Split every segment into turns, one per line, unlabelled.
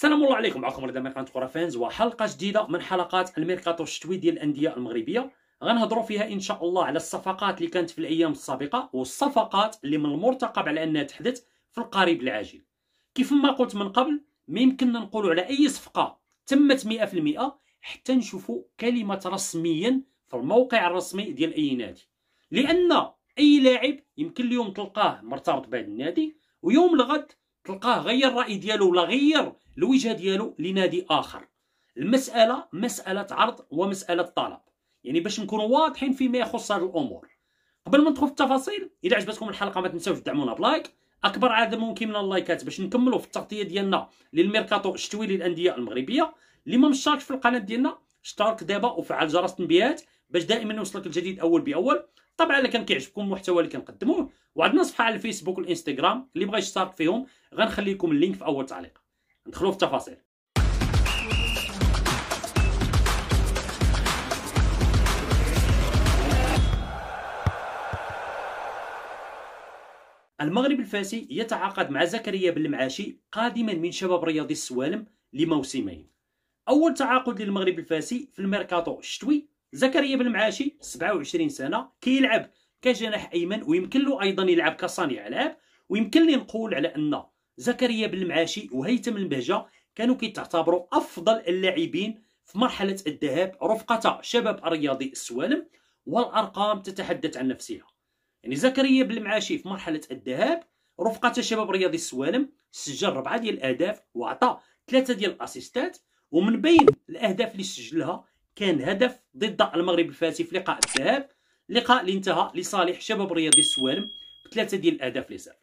السلام الله عليكم معكم رضا من قناه كره فانز وحلقه جديده من حلقات الميركاتو الشتوي ديال الانديه المغربيه غنهضروا فيها ان شاء الله على الصفقات اللي كانت في الايام السابقه والصفقات اللي من المرتقب على انها تحدث في القريب العاجل كيف ما قلت من قبل ما يمكننا نقولوا على اي صفقه تمت 100% حتى نشوفوا كلمه رسميا في الموقع الرسمي ديال اي نادي لان اي لاعب يمكن اليوم تلقاه مرتبط بهذا النادي ويوم الغد تلقاه غير الراي ديالو ولا غير الوجهه ديالو لنادي اخر المساله مساله عرض ومساله طلب يعني باش نكونوا واضحين فيما يخص هذه الامور قبل ما ندخل في التفاصيل اذا عجبتكم الحلقه ما تنساوش تدعمونا بلايك اكبر عدد ممكن من اللايكات باش نكملوا في التغطيه ديالنا للميركاتو الشتوي للانديه المغربيه اللي ما مشتركش في القناه ديالنا اشترك دابا وفعل جرس التنبيهات باش دائما يوصلك الجديد اول باول طبعا الا كان كيعجبكم المحتوى اللي كنقدموه وعندنا صفحه على الفيسبوك والانستغرام اللي بغى يشترك فيهم غنخلي لكم اللينك في اول تعليق ندخلوا في التفاصيل المغرب الفاسي يتعاقد مع زكريا بن المعاشي قادما من شباب رياضي السوالم لموسمين اول تعاقد للمغرب الفاسي في الميركاتو الشتوي زكريا بن المعاشي 27 سنه كيلعب كجناح ايمن ويمكن له ايضا يلعب كصانع العاب ويمكن لي نقول على ان زكريا بن المعاشي وهيثم البهجه كانوا كيتعتبروا افضل اللاعبين في مرحله الذهاب رفقه شباب الرياضي السوالم والارقام تتحدث عن نفسها يعني زكريا بن المعاشي في مرحله الذهاب رفقه شباب الرياضي السوالم سجل ربعه ديال الاهداف وعطى ثلاثه ديال الاسيستات ومن بين الاهداف اللي سجلها كان هدف ضد المغرب الفاسي في لقاء الذهاب لقاء اللي انتهى لصالح شباب الرياضي السوالم بثلاثه ديال الاهداف لصفر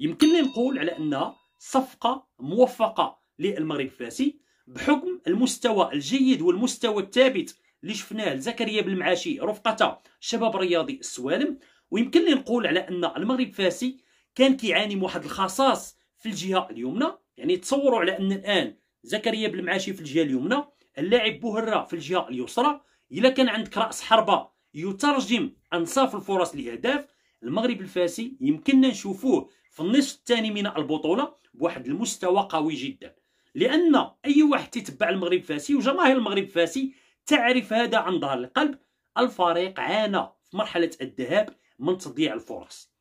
يمكن لي نقول على انها صفقة موفقة للمغرب الفاسي بحكم المستوى الجيد والمستوى الثابت اللي شفناه لزكريا بالمعاشي رفقة شباب رياضي السوالم ويمكن لي نقول على ان المغرب الفاسي كان كيعاني من واحد الخصاص في الجهه اليمنى يعني تصوروا على ان الان زكريا بالمعاشي في الجهه اليمنى اللاعب بوهره في الجهه اليسرى الا كان عندك راس حربه يترجم انصاف الفرص لاهداف المغرب الفاسي يمكننا نشوفوه في النصف الثاني من البطوله بواحد المستوى قوي جدا لان اي واحد تتبع المغرب فاسي وجماهير المغرب فاسي تعرف هذا عن ظهر القلب الفريق عانى في مرحله الذهاب من تضييع الفرص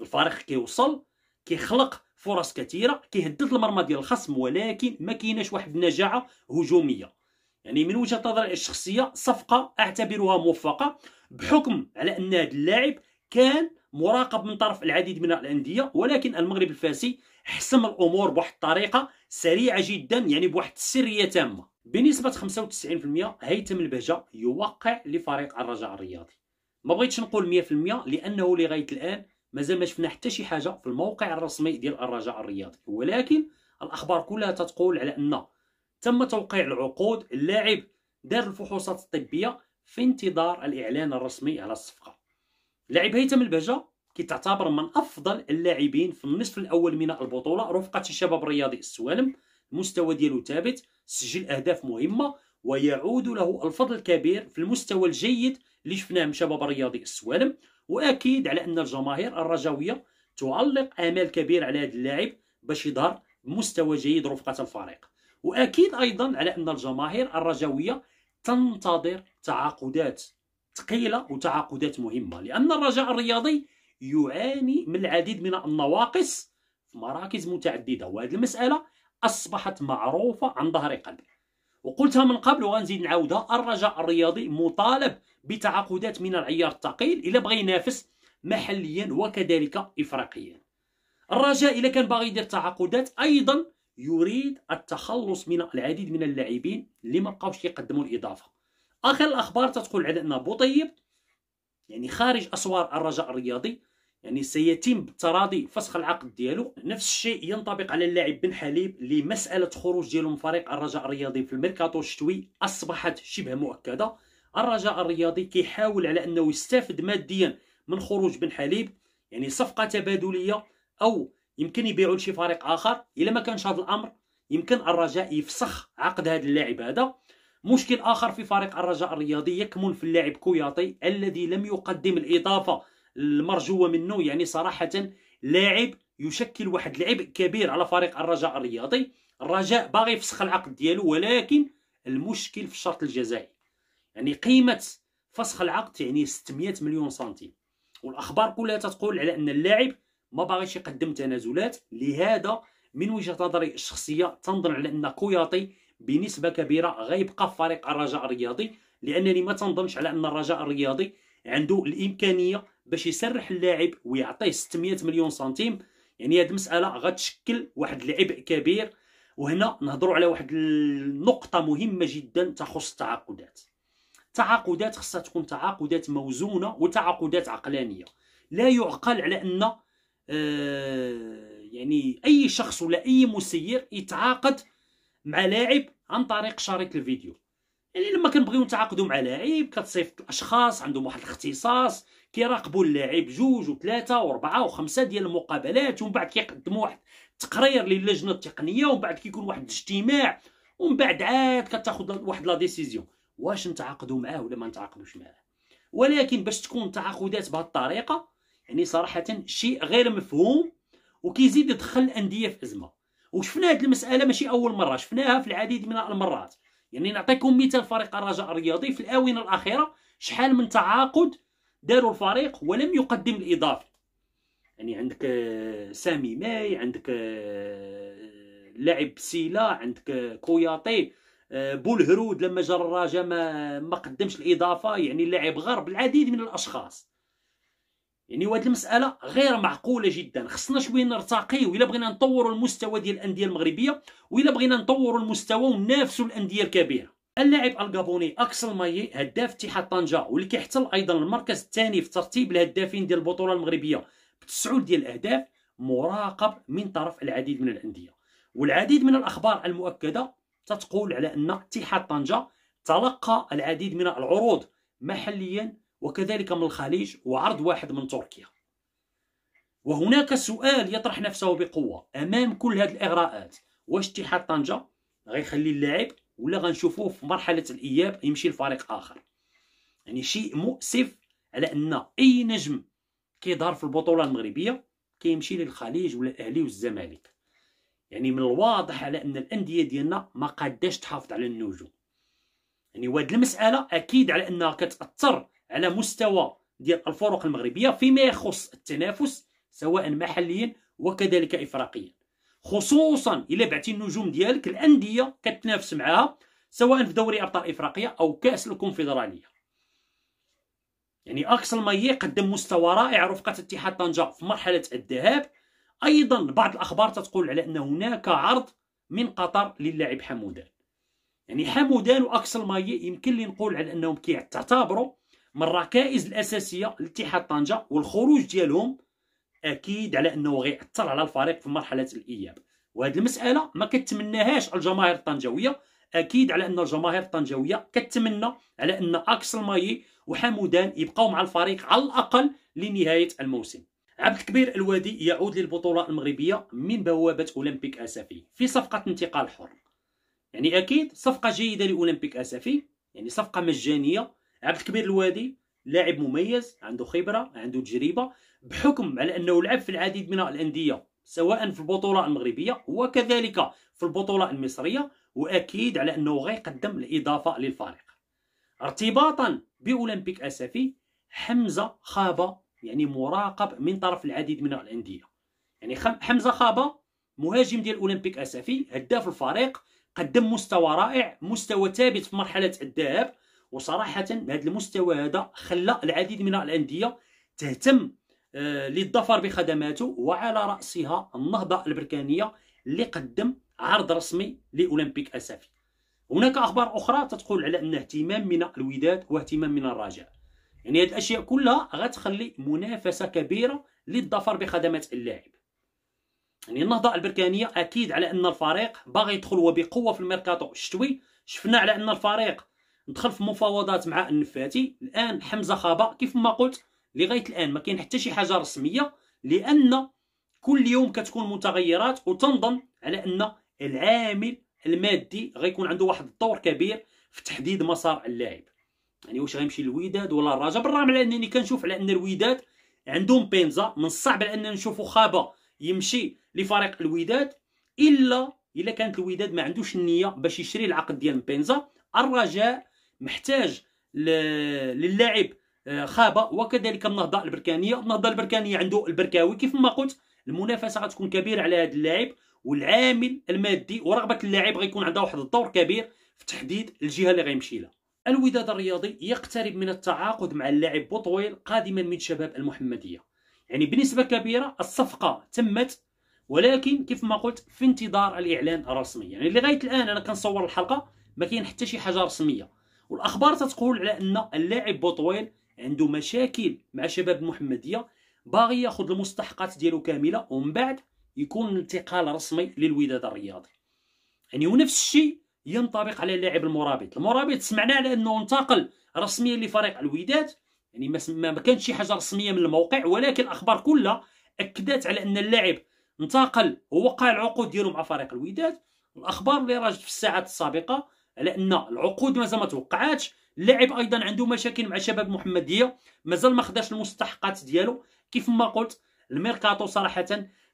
الفريق كيوصل كيخلق فرص كثيره كيهدد المرمى ديال الخصم ولكن ما كايناش واحد النجاعه هجوميه يعني من وجهه نظري الشخصيه صفقه اعتبرها موفقه بحكم على ان هذا اللاعب كان مراقب من طرف العديد من الانديه ولكن المغرب الفاسي حسم الامور بواحد الطريقه سريعه جدا يعني بواحد السريه تامه بنسبه 95% هيثم البهجه يوقع لفريق الرجاء الرياضي ما بغيتش نقول 100% لانه لغايه الان مازال ما شفنا حتى شي حاجه في الموقع الرسمي ديال الرجاء الرياضي ولكن الاخبار كلها تتقول على ان تم توقيع العقود اللاعب دار الفحوصات الطبيه في انتظار الاعلان الرسمي على الصفقه لاعب هيثم البهجه كيتعتبر من افضل اللاعبين في النصف الاول من البطوله رفقه الشباب الرياضي السوالم المستوى ديالو ثابت سجل اهداف مهمه ويعود له الفضل الكبير في المستوى الجيد اللي شفناه من شباب الرياضي السوالم واكيد على ان الجماهير الرجاويه تعلق امال كبير على هذا اللاعب باش يظهر بمستوى جيد رفقه الفريق واكيد ايضا على ان الجماهير الرجاويه تنتظر تعاقدات ثقيله وتعاقدات مهمه لان الرجاء الرياضي يعاني من العديد من النواقص في مراكز متعدده وهذه المساله اصبحت معروفه عن ظهر قلب وقلتها من قبل وغنزيد نعاودها الرجاء الرياضي مطالب بتعاقدات من العيار الثقيل الا بغى ينافس محليا وكذلك افريقيا الرجاء اذا كان باغي يدير تعاقدات ايضا يريد التخلص من العديد من اللاعبين اللي ما بقاوش يقدموا الاضافه اخر الاخبار على ان بوطيب يعني خارج اسوار الرجاء الرياضي يعني سيتم بالتراضي فسخ العقد ديالو نفس الشيء ينطبق على اللاعب بن حليب لمساله خروج ديالو من فريق الرجاء الرياضي في الميركاتو الشتوي اصبحت شبه مؤكده الرجاء الرياضي كيحاول على انه يستافد ماديا من خروج بن حليب يعني صفقه تبادليه او يمكن يبيعوا لشي فريق اخر الا ما كانش هذا الامر يمكن الرجاء يفسخ عقد هذا اللاعب هذا مشكل آخر في فريق الرجاء الرياضي يكمن في اللاعب كوياطي الذي لم يقدم الإضافة المرجوة منه يعني صراحة لاعب يشكل واحد العبء كبير على فريق الرجاء الرياضي الرجاء باغي يفسخ العقد ديالو ولكن المشكل في الشرط الجزائي يعني قيمة فسخ العقد يعني 600 مليون سنتيم والاخبار كلها تقول على ان اللاعب ما باغيش يقدم تنازلات لهذا من وجهه نظري الشخصيه تنظن على ان كوياطي بنسبه كبيره غيبقى في فريق الرجاء الرياضي لانني ما تنظنش على ان الرجاء الرياضي عنده الامكانيه باش يسرح اللاعب ويعطيه 600 مليون سنتيم يعني هذه المساله غتشكل واحد العبء كبير وهنا نهضروا على واحد النقطه مهمه جدا تخص التعاقدات تعاقدات خصها تكون تعاقدات موزونه وتعاقدات عقلانيه لا يعقل على ان آه يعني اي شخص ولا اي مسير يتعاقد مع لاعب عن طريق شريط الفيديو يعني لما كنبغيو نتعاقدوا مع لاعب كتصيفط اشخاص عندهم واحد الاختصاص كيراقبوا اللاعب جوج وثلاثه واربعه وخمسه ديال المقابلات ومن بعد كيقدموا واحد تقرير للجنه التقنيه ومن بعد كيكون واحد الاجتماع ومن بعد عاد كتاخذ واحد لا ديسيزيون واش نتعاقدوا معاه ولا ما نتعاقدوش معاه ولكن باش تكون تعاقدات بهذه الطريقه يعني صراحه شيء غير مفهوم وكيزيد يدخل الانديه في ازمه وشفنا هذه المساله ماشي اول مره شفناها في العديد من المرات يعني نعطيكم مثال فريق الرجاء الرياضي في الاونه الاخيره شحال من تعاقد داروا الفريق ولم يقدم الاضافي يعني عندك آه، سامي ماي عندك آه، لاعب سيلا عندك آه، كوياطي هرود لما جرى الرجاء ما ما قدمش الاضافه يعني اللاعب غرب العديد من الاشخاص يعني وهاد المساله غير معقوله جدا خصنا شويه و الا بغينا نطوروا المستوى ديال الانديه المغربيه والا بغينا نطوروا المستوى وننافسوا الانديه الكبيره اللاعب الغابوني اكسل مايي هداف اتحاد طنجه واللي كيحتل ايضا المركز الثاني في ترتيب الهدافين ديال البطوله المغربيه بتسعود ديال الاهداف مراقب من طرف العديد من الانديه والعديد من الاخبار المؤكده تتقول على ان اتحاد طنجه تلقى العديد من العروض محليا وكذلك من الخليج وعرض واحد من تركيا وهناك سؤال يطرح نفسه بقوه امام كل هذه الاغراءات واش اتحاد طنجه غيخلي اللاعب ولا غنشوفوه في مرحله الاياب يمشي لفريق اخر يعني شيء مؤسف على ان اي نجم كيظهر في البطوله المغربيه كيمشي للخليج ولا الاهلي والزمالك يعني من الواضح على ان الانديه ديالنا ما قداش تحافظ على النجوم يعني وهاد المساله اكيد على انها كتاثر على مستوى ديال الفرق المغربيه فيما يخص التنافس سواء محليا وكذلك افريقيا خصوصا الى بعتي النجوم ديالك الانديه كتنافس معاها سواء في دوري ابطال افريقيا او كاس الكونفدراليه يعني اكسل مايي قدم مستوى رائع رفقه اتحاد طنجه في مرحله الذهاب ايضا بعض الاخبار تتقول على ان هناك عرض من قطر للاعب حمودان يعني حمودان واكسل مايي يمكن لي نقول على انهم كيعتبروا من الركائز الاساسيه لاتحاد طنجه والخروج ديالهم اكيد على انه غيأثر على الفريق في مرحله الاياب وهذه المساله ما كتمناهاش الجماهير الطنجاويه اكيد على ان الجماهير الطنجاويه كتمنى على ان اكسل ماي وحمودان يبقاو مع الفريق على الاقل لنهايه الموسم عبد الكبير الوادي يعود للبطوله المغربيه من بوابه اولمبيك اسفي في صفقه انتقال حر يعني اكيد صفقه جيده لاولمبيك اسفي يعني صفقه مجانيه عبد الكبير الوادي لاعب مميز عنده خبره عنده تجربه بحكم على انه لعب في العديد من الانديه سواء في البطوله المغربيه وكذلك في البطوله المصريه واكيد على انه غيقدم الاضافه للفريق ارتباطا باولمبيك اسفي حمزه خابه يعني مراقب من طرف العديد من الانديه يعني حمزه خابه مهاجم ديال اولمبيك اسفي هداف الفريق قدم مستوى رائع مستوى ثابت في مرحله الذهاب وصراحه بهذا المستوى هذا خلى العديد من الانديه تهتم آه، للظفر بخدماته وعلى راسها النهضه البركانيه اللي قدم عرض رسمي لاولمبيك اسفي هناك اخبار اخرى تتقول على ان اهتمام من الوداد واهتمام من الرجاء يعني هذه الاشياء كلها غتخلي منافسه كبيره للظفر بخدمات اللاعب يعني النهضه البركانيه اكيد على ان الفريق باغي يدخل وبقوه في الميركاتو الشتوي شفنا على ان الفريق دخل في مفاوضات مع النفاتي الان حمزه خابا كيف ما قلت لغايه الان ما كاين حتى شي حاجه رسميه لان كل يوم كتكون متغيرات وتنظن على ان العامل المادي غيكون عنده واحد الدور كبير في تحديد مسار اللاعب يعني واش غيمشي للوداد ولا الرجاء بالرغم على انني كنشوف على ان الوداد عندهم بينزا من الصعب ان اننا نشوفوا خابا يمشي لفريق الوداد الا الا كانت الوداد ما عندوش النيه باش يشري العقد ديال بينزا الرجاء محتاج للاعب آه، خابه وكذلك النهضه البركانيه النهضه البركانيه عنده البركاوي كيف ما قلت المنافسه غتكون كبيره على هذا اللاعب والعامل المادي ورغبه اللاعب غيكون عندها واحد الدور كبير في تحديد الجهه اللي غيمشي لها الوداد الرياضي يقترب من التعاقد مع اللاعب بوطويل قادما من شباب المحمديه يعني بنسبه كبيره الصفقه تمت ولكن كيف ما قلت في انتظار الاعلان الرسمي يعني لغايه الان انا كنصور الحلقه ما كاين حتى شي حاجه رسميه والاخبار تتقول على ان اللاعب بوطويل عنده مشاكل مع شباب المحمديه باغي ياخذ المستحقات ديالو كامله ومن بعد يكون انتقال رسمي للوداد الرياضي يعني ونفس الشيء ينطبق على اللاعب المرابط المرابط سمعنا على انه انتقل رسميا لفريق الوداد يعني ما كانش شي حاجه رسميه من الموقع ولكن الاخبار كلها اكدت على ان اللاعب انتقل ووقع العقود ديالو مع فريق الوداد الاخبار اللي راجت في الساعات السابقه على ان العقود مازال ما توقعاتش اللاعب ايضا عنده مشاكل مع شباب محمديه مازال ما خداش المستحقات ديالو كيف ما قلت الميركاتو صراحه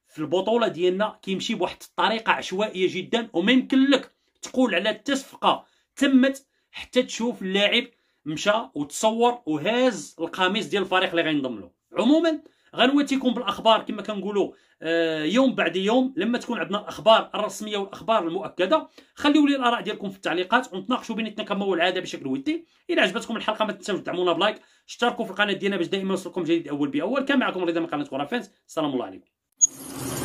في البطوله ديالنا كيمشي بواحد الطريقه عشوائيه جدا وما يمكن لك تقول على التصفقه تمت حتى تشوف اللاعب مشى وتصور وهاز القميص ديال الفريق اللي غينضم له عموما غنواتيكم بالاخبار كما كنقولوا آه، يوم بعد يوم لما تكون عندنا الاخبار الرسميه والاخبار المؤكده خليوا لي الاراء ديالكم في التعليقات ونتناقشوا بيناتنا كما هو العاده بشكل ودي الى عجبتكم الحلقه ما تنساوش تدعمونا بلايك اشتركوا في القناه ديالنا باش دائما يوصلكم جديد اول باول كان معكم رضا من قناه غرافات السلام الله عليكم